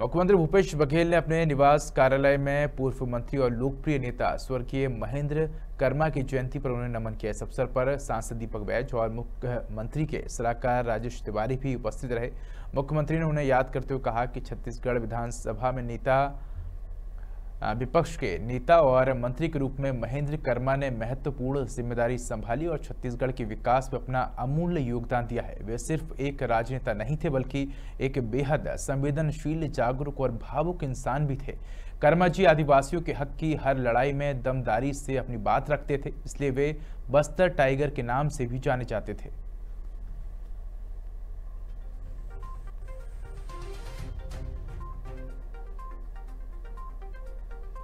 मुख्यमंत्री भूपेश बघेल ने अपने निवास कार्यालय में पूर्व मंत्री और लोकप्रिय नेता स्वर्गीय महेंद्र कर्मा की जयंती पर उन्हें नमन किया इस अवसर पर सांसद दीपक बैज और मुख्यमंत्री के सलाहकार राजेश तिवारी भी उपस्थित रहे मुख्यमंत्री ने उन्हें याद करते हुए कहा कि छत्तीसगढ़ विधानसभा में नेता विपक्ष के नेता और मंत्री के रूप में महेंद्र कर्मा ने महत्वपूर्ण जिम्मेदारी संभाली और छत्तीसगढ़ के विकास में अपना अमूल्य योगदान दिया है वे सिर्फ एक राजनेता नहीं थे बल्कि एक बेहद संवेदनशील जागरूक और भावुक इंसान भी थे कर्मा जी आदिवासियों के हक की हर लड़ाई में दमदारी से अपनी बात रखते थे इसलिए वे बस्तर टाइगर के नाम से भी जाने जाते थे